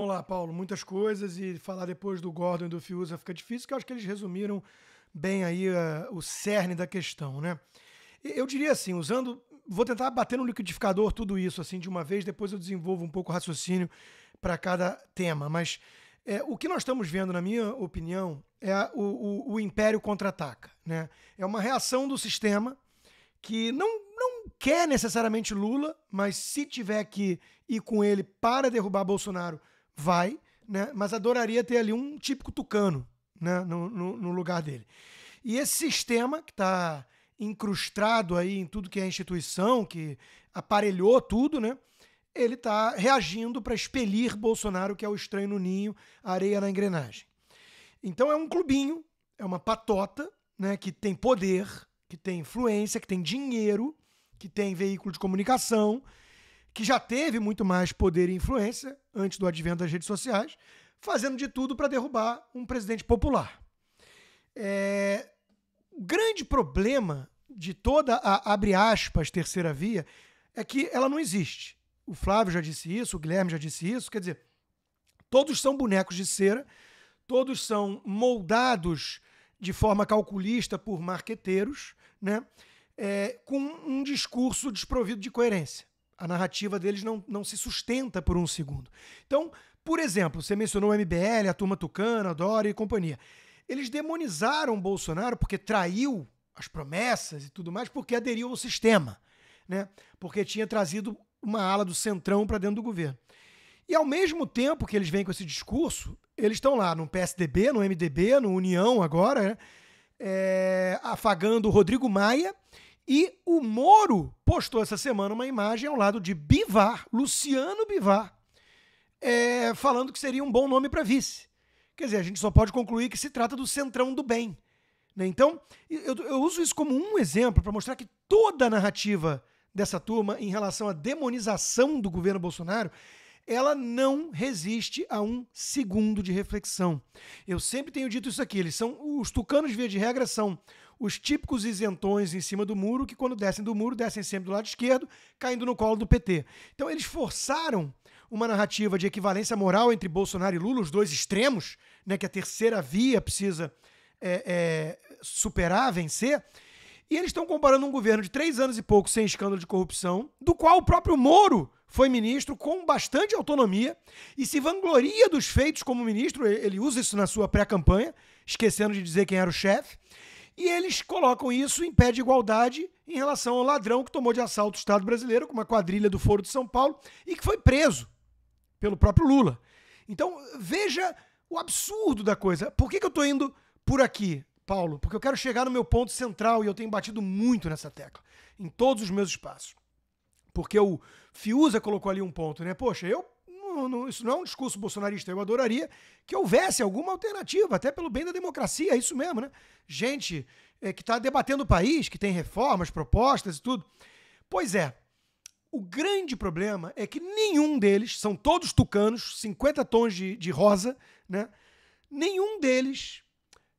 Vamos lá, Paulo, muitas coisas e falar depois do Gordon e do Fiuza fica difícil, que eu acho que eles resumiram bem aí uh, o cerne da questão, né? Eu diria assim, usando, vou tentar bater no liquidificador tudo isso assim de uma vez, depois eu desenvolvo um pouco o raciocínio para cada tema, mas é, o que nós estamos vendo, na minha opinião, é o, o, o império contra-ataca, né? É uma reação do sistema que não não quer necessariamente Lula, mas se tiver que ir com ele para derrubar Bolsonaro, vai, né? Mas adoraria ter ali um típico tucano, né? No, no, no lugar dele. E esse sistema que está incrustado aí em tudo que é instituição, que aparelhou tudo, né? Ele está reagindo para expelir Bolsonaro, que é o estranho no ninho, areia na engrenagem. Então é um clubinho, é uma patota, né? Que tem poder, que tem influência, que tem dinheiro, que tem veículo de comunicação, que já teve muito mais poder e influência antes do advento das redes sociais, fazendo de tudo para derrubar um presidente popular. É... O grande problema de toda a, abre aspas, terceira via, é que ela não existe. O Flávio já disse isso, o Guilherme já disse isso, quer dizer, todos são bonecos de cera, todos são moldados de forma calculista por marqueteiros, né? É, com um discurso desprovido de coerência a narrativa deles não, não se sustenta por um segundo. Então, por exemplo, você mencionou o MBL, a turma tucana, a Dória e companhia. Eles demonizaram Bolsonaro porque traiu as promessas e tudo mais, porque aderiu ao sistema, né? Porque tinha trazido uma ala do centrão para dentro do governo. E ao mesmo tempo que eles vêm com esse discurso, eles estão lá no PSDB, no MDB, no União agora, né? é, afagando o Rodrigo Maia e o Moro postou essa semana uma imagem ao lado de Bivar, Luciano Bivar, é, falando que seria um bom nome para vice. Quer dizer, a gente só pode concluir que se trata do centrão do bem. Né? Então, eu, eu uso isso como um exemplo para mostrar que toda a narrativa dessa turma em relação à demonização do governo Bolsonaro ela não resiste a um segundo de reflexão. Eu sempre tenho dito isso aqui, eles são os tucanos via de regra são os típicos isentões em cima do muro, que quando descem do muro, descem sempre do lado esquerdo, caindo no colo do PT. Então eles forçaram uma narrativa de equivalência moral entre Bolsonaro e Lula, os dois extremos, né, que a terceira via precisa é, é, superar, vencer. E eles estão comparando um governo de três anos e pouco sem escândalo de corrupção, do qual o próprio Moro foi ministro com bastante autonomia e se vangloria dos feitos como ministro, ele usa isso na sua pré-campanha, esquecendo de dizer quem era o chefe, e eles colocam isso em pé de igualdade em relação ao ladrão que tomou de assalto o Estado brasileiro com uma quadrilha do Foro de São Paulo e que foi preso pelo próprio Lula. Então, veja o absurdo da coisa. Por que, que eu estou indo por aqui, Paulo? Porque eu quero chegar no meu ponto central e eu tenho batido muito nessa tecla, em todos os meus espaços. Porque o Fiuza colocou ali um ponto, né? Poxa, eu não, isso não é um discurso bolsonarista. Eu adoraria que houvesse alguma alternativa, até pelo bem da democracia, é isso mesmo, né? Gente é, que está debatendo o país, que tem reformas, propostas e tudo. Pois é, o grande problema é que nenhum deles, são todos tucanos, 50 tons de, de rosa, né? Nenhum deles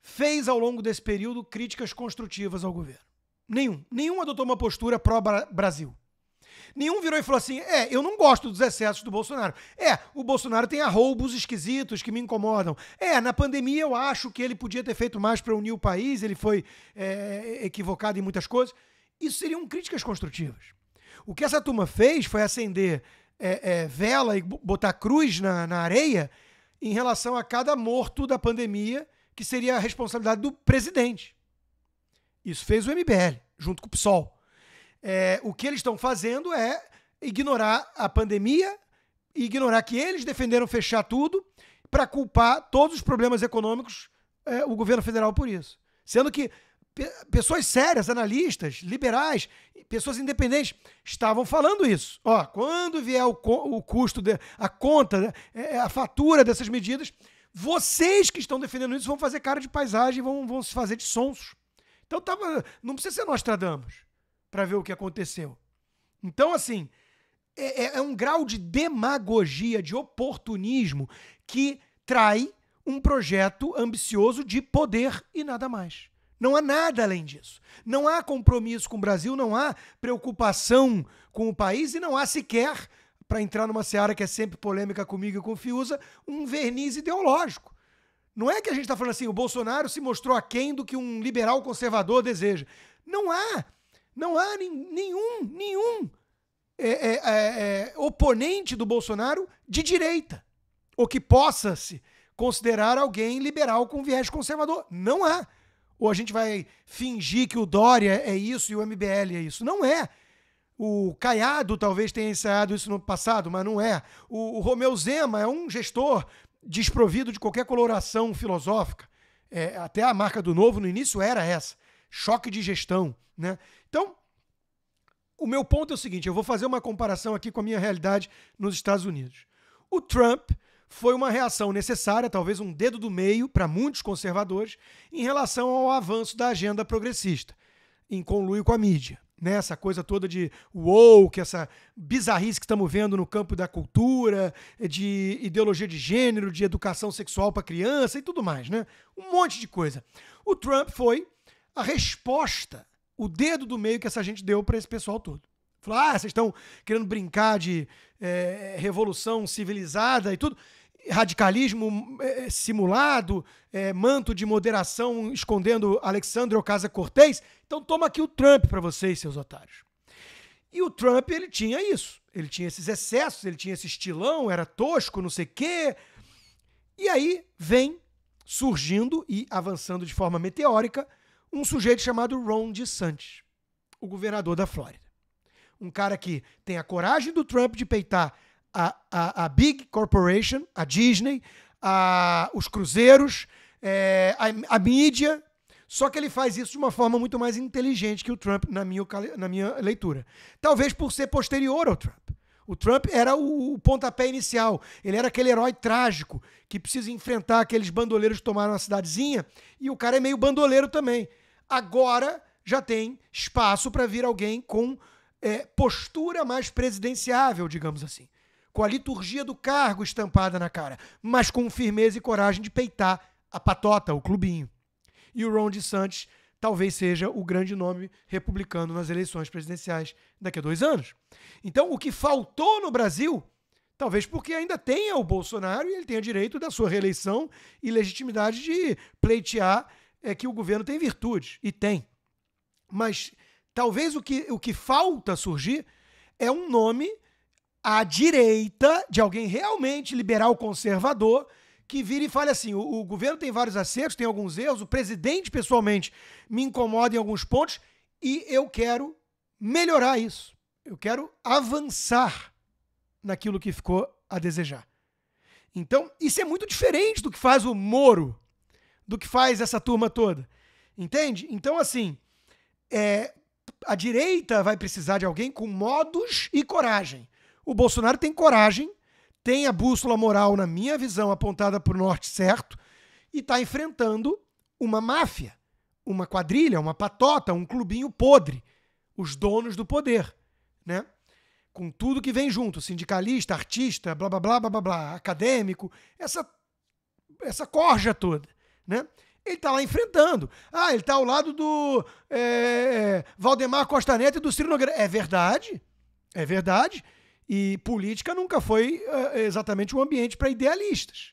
fez ao longo desse período críticas construtivas ao governo. Nenhum. Nenhum adotou uma postura pró-Brasil. Nenhum virou e falou assim: é, eu não gosto dos excessos do Bolsonaro. É, o Bolsonaro tem arroubos esquisitos que me incomodam. É, na pandemia eu acho que ele podia ter feito mais para unir o país, ele foi é, equivocado em muitas coisas. Isso seriam críticas construtivas. O que essa turma fez foi acender é, é, vela e botar cruz na, na areia em relação a cada morto da pandemia, que seria a responsabilidade do presidente. Isso fez o MBL, junto com o PSOL. É, o que eles estão fazendo é ignorar a pandemia, ignorar que eles defenderam fechar tudo para culpar todos os problemas econômicos é, o governo federal por isso. Sendo que pessoas sérias, analistas, liberais, pessoas independentes estavam falando isso. Ó, quando vier o, o custo, de, a conta, né, é, é, a fatura dessas medidas, vocês que estão defendendo isso vão fazer cara de paisagem, vão, vão se fazer de sons. Então tava, não precisa ser Nostradamus para ver o que aconteceu. Então, assim, é, é, é um grau de demagogia, de oportunismo que trai um projeto ambicioso de poder e nada mais. Não há nada além disso. Não há compromisso com o Brasil, não há preocupação com o país e não há sequer, para entrar numa seara que é sempre polêmica comigo e com Fiuza, um verniz ideológico. Não é que a gente está falando assim, o Bolsonaro se mostrou aquém do que um liberal conservador deseja. Não há não há nenhum, nenhum é, é, é, é, oponente do Bolsonaro de direita, ou que possa se considerar alguém liberal com viés conservador. Não há. Ou a gente vai fingir que o Dória é isso e o MBL é isso. Não é. O Caiado talvez tenha ensaiado isso no passado, mas não é. O, o Romeu Zema é um gestor desprovido de qualquer coloração filosófica. É, até a marca do novo no início era essa choque de gestão, né? Então, o meu ponto é o seguinte, eu vou fazer uma comparação aqui com a minha realidade nos Estados Unidos. O Trump foi uma reação necessária, talvez um dedo do meio para muitos conservadores em relação ao avanço da agenda progressista, em conluio com a mídia nessa né? coisa toda de woke, essa bizarrice que estamos vendo no campo da cultura, de ideologia de gênero, de educação sexual para criança e tudo mais, né? Um monte de coisa. O Trump foi a resposta, o dedo do meio que essa gente deu para esse pessoal todo. Falou, ah, vocês estão querendo brincar de é, revolução civilizada e tudo. Radicalismo é, simulado, é, manto de moderação escondendo Alexandre Ocasio-Cortez. Então toma aqui o Trump para vocês, seus otários. E o Trump, ele tinha isso. Ele tinha esses excessos, ele tinha esse estilão, era tosco, não sei o quê. E aí vem surgindo e avançando de forma meteórica um sujeito chamado Ron DeSantis, o governador da Flórida. Um cara que tem a coragem do Trump de peitar a, a, a Big Corporation, a Disney, a, os cruzeiros, é, a, a mídia. Só que ele faz isso de uma forma muito mais inteligente que o Trump, na minha, na minha leitura. Talvez por ser posterior ao Trump. O Trump era o, o, pontapé inicial. Ele era aquele herói trágico que precisa enfrentar aqueles bandoleiros que tomaram a cidadezinha. E o cara é meio bandoleiro também. Agora já tem espaço para vir alguém com é, postura mais presidenciável, digamos assim. Com a liturgia do cargo estampada na cara, mas com firmeza e coragem de peitar a patota, o clubinho. E o Ron DeSantis talvez seja o grande nome republicano nas eleições presidenciais daqui a dois anos. Então, o que faltou no Brasil, talvez porque ainda tenha o Bolsonaro e ele tenha direito da sua reeleição e legitimidade de pleitear é que o governo tem virtudes, e tem. Mas talvez o que, o que falta surgir é um nome à direita de alguém realmente liberal conservador que vira e fale assim: o, o, governo tem vários acertos, tem alguns erros, o presidente pessoalmente me incomoda em alguns pontos e eu quero melhorar isso. Eu quero avançar naquilo que ficou a desejar. Então, isso é muito diferente do que faz o Moro, do que faz essa turma toda. Entende? Então, assim, é, a direita vai precisar de alguém com modos e coragem. O Bolsonaro tem coragem, tem a bússola moral, na minha visão, apontada para o norte certo, e está enfrentando uma máfia, uma quadrilha, uma patota, um clubinho podre, os donos do poder, né? Com tudo que vem junto, sindicalista, artista, blá blá blá blá blá, acadêmico, essa essa corja toda né? Ele está lá enfrentando. Ah, ele está ao lado do é, é, Valdemar Costa Neto e do Ciro Nogueira. É verdade, é verdade. E política nunca foi uh, exatamente um ambiente para idealistas.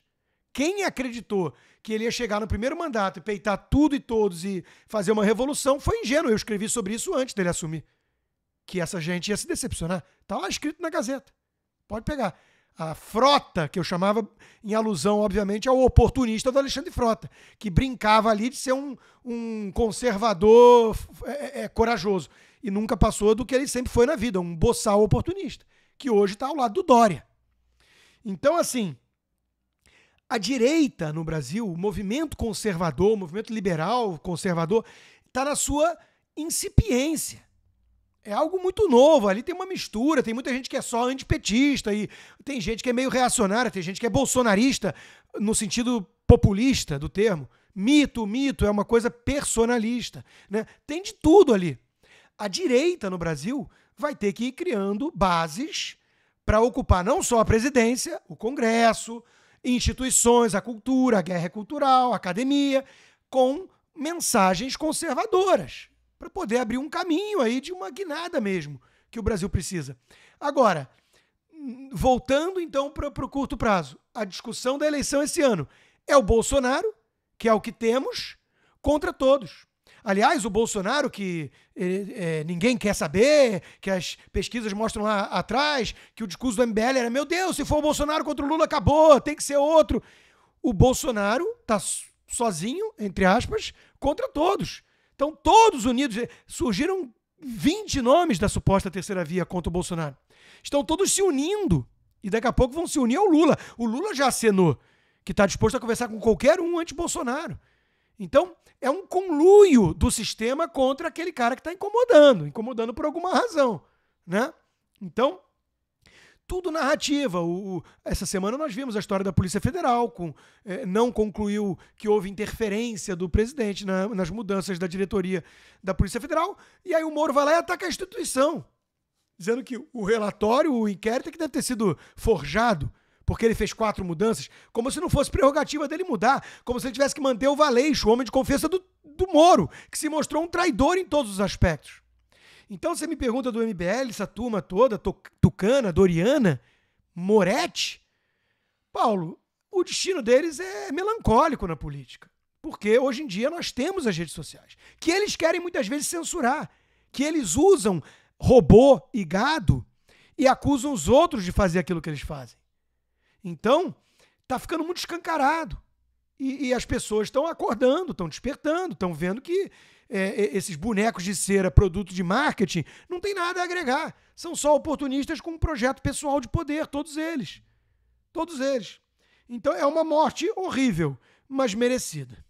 Quem acreditou que ele ia chegar no primeiro mandato e peitar tudo e todos e fazer uma revolução foi ingênuo. Eu escrevi sobre isso antes dele assumir. Que essa gente ia se decepcionar. Está lá escrito na Gazeta. Pode pegar a frota, que eu chamava em alusão, obviamente, ao oportunista do Alexandre Frota, que brincava ali de ser um, um conservador é, é, é, corajoso. E nunca passou do que ele sempre foi na vida, um boçal oportunista, que hoje está ao lado do Dória. Então, assim, a direita no Brasil, o movimento conservador, o movimento liberal conservador, está na sua incipiência é algo muito novo. Ali tem uma mistura, tem muita gente que é só antipetista e tem gente que é meio reacionária, tem gente que é bolsonarista no sentido populista do termo. Mito, mito é uma coisa personalista, né? Tem de tudo ali. A direita no Brasil vai ter que ir criando bases para ocupar não só a presidência, o Congresso, instituições, a cultura, a guerra cultural, a academia, com mensagens conservadoras para poder abrir um caminho aí de uma guinada mesmo que o Brasil precisa. Agora, hum, voltando então para o curto prazo, a discussão da eleição esse ano é o Bolsonaro, que é o que temos, contra todos. Aliás, o Bolsonaro, que é, ninguém quer saber, que as pesquisas mostram lá atrás, que o discurso do MBL era: meu Deus, se for o Bolsonaro contra o Lula, acabou, tem que ser outro. O Bolsonaro está sozinho, entre aspas, contra todos. Então, todos unidos, eh, surgiram 20 nomes da suposta terceira via contra o Bolsonaro. Estão todos se unindo. E daqui a pouco vão se unir ao Lula. O Lula já acenou que está disposto a conversar com qualquer um anti-Bolsonaro. Então, é um conluio do sistema contra aquele cara que está incomodando, incomodando por alguma razão. Né? Então, tudo narrativa. O, o, essa semana nós vimos a história da Polícia Federal, com, eh, não concluiu que houve interferência do presidente na, nas mudanças da diretoria da Polícia Federal, e aí o Moro vai lá e ataca a instituição, dizendo que o relatório, o inquérito, é que deve ter sido forjado, porque ele fez quatro mudanças, como se não fosse prerrogativa dele mudar, como se ele tivesse que manter o Valeixo, o homem de confiança do, do Moro, que se mostrou um traidor em todos os aspectos. Então você me pergunta do MBL, essa turma toda, Tucana, Doriana, Moretti. Paulo, o destino deles é melancólico na política. Porque hoje em dia nós temos as redes sociais, que eles querem muitas vezes censurar, que eles usam robô e gado e acusam os outros de fazer aquilo que eles fazem. Então, está ficando muito escancarado. E, e, as pessoas estão acordando, estão despertando, estão vendo que é, é, esses bonecos de cera produto de marketing, não tem nada a agregar. São só oportunistas com um projeto pessoal de poder, todos eles. Todos eles. Então é uma morte horrível, mas merecida.